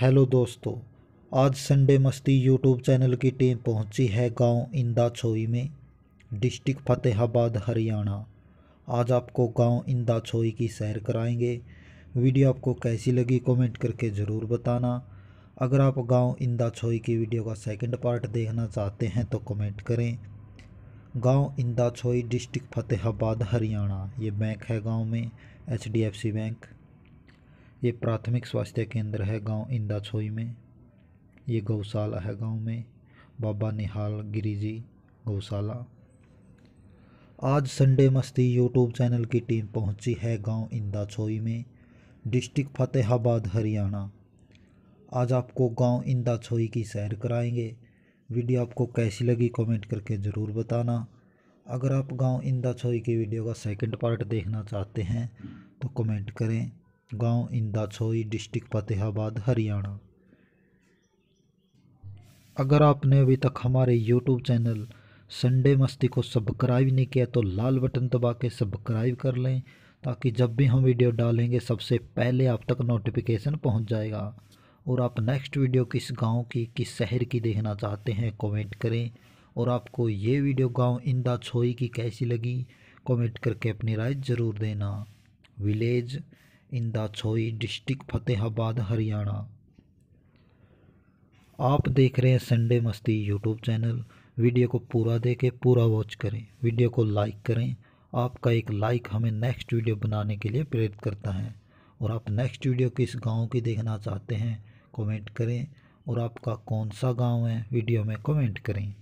hello दोस्तों आज Sunday Masti YouTube channel की टीम पहुंची है गांव इंदा छोई में डिस्ट्रिक्ट फतेहाबाद हरियाणा आज आपको गांव इंदा छोई की सैर कराएंगे वीडियो आपको कैसी लगी कमेंट करके ज़रूर बताना अगर आप गांव इंदा छोई की वीडियो का सेकंड पार्ट देखना चाहते हैं तो कमेंट करें गांव इंदा छोई डिस्ट्रिक्ट फतेहाबाद हरियाणा ये बैंक है गाँव में एच बैंक ये प्राथमिक स्वास्थ्य केंद्र है गांव इंदा छोई में ये गौशाला है गांव में बाबा निहाल गिरिजी गौशाला आज संडे मस्ती यूट्यूब चैनल की टीम पहुंची है गांव इंदा छोई में डिस्ट्रिक्ट फतेहाबाद हरियाणा आज आपको गांव इंदा छोई की सैर कराएंगे वीडियो आपको कैसी लगी कमेंट करके ज़रूर बताना अगर आप गांव इंदा छोई की वीडियो का सेकंड पार्ट देखना चाहते हैं तो कमेंट करें गांव इंदाछोई डिस्ट्रिक्ट फतेहाबाद हरियाणा अगर आपने अभी तक हमारे यूट्यूब चैनल संडे मस्ती को सब्सक्राइब नहीं किया तो लाल बटन दबा के सब्सक्राइब कर लें ताकि जब भी हम वीडियो डालेंगे सबसे पहले आप तक नोटिफिकेशन पहुंच जाएगा और आप नेक्स्ट वीडियो किस गांव की किस शहर की देखना चाहते हैं कमेंट करें और आपको ये वीडियो गांव इंदा छोई की कैसी लगी कमेंट करके अपनी राय ज़रूर देना village in Dachhoi district Fatehabad Haryana आप देख रहे हैं Sunday Masti YouTube channel video को पूरा दे के पूरा वॉच करें वीडियो को लाइक करें आपका एक लाइक हमें नेक्स्ट वीडियो बनाने के लिए प्रेरित करता है और आप नेक्स्ट वीडियो किस गांव की देखना चाहते हैं कमेंट करें और आपका कौन सा गांव है वीडियो में कमेंट करें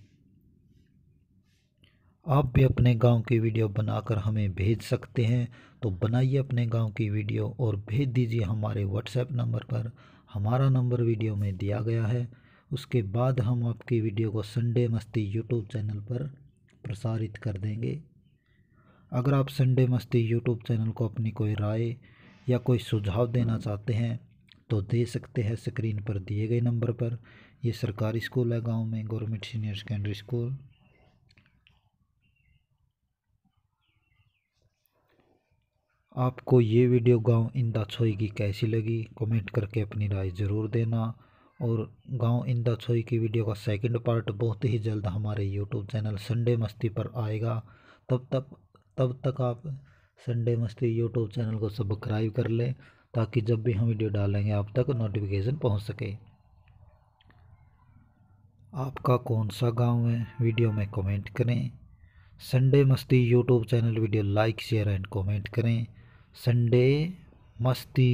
आप भी अपने गांव की वीडियो बनाकर हमें भेज सकते हैं तो बनाइए अपने गांव की वीडियो और भेज दीजिए हमारे व्हाट्सएप नंबर पर हमारा नंबर वीडियो में दिया गया है उसके बाद हम आपकी वीडियो को संडे मस्ती यूट्यूब चैनल पर प्रसारित कर देंगे अगर आप संडे मस्ती यूट्यूब चैनल को अपनी कोई राय या कोई सुझाव देना चाहते हैं तो दे सकते हैं स्क्रीन पर दिए गए नंबर पर यह सरकारी स्कूल है गांव में गवर्नमेंट सीनियर सेकेंडरी स्कूल आपको ये वीडियो गांव इंदा छोई की कैसी लगी कमेंट करके अपनी राय ज़रूर देना और गांव इंदा छोई की वीडियो का सेकंड पार्ट बहुत ही जल्द हमारे यूट्यूब चैनल संडे मस्ती पर आएगा तब तक तब तक आप संडे मस्ती यूट्यूब चैनल को सब्सक्राइब कर लें ताकि जब भी हम वीडियो डालेंगे आप तक नोटिफिकेशन पहुँच सके आपका कौन सा गांव है वीडियो में कमेंट करें Sunday Masti YouTube channel video like share and comment करें संडे मस्ती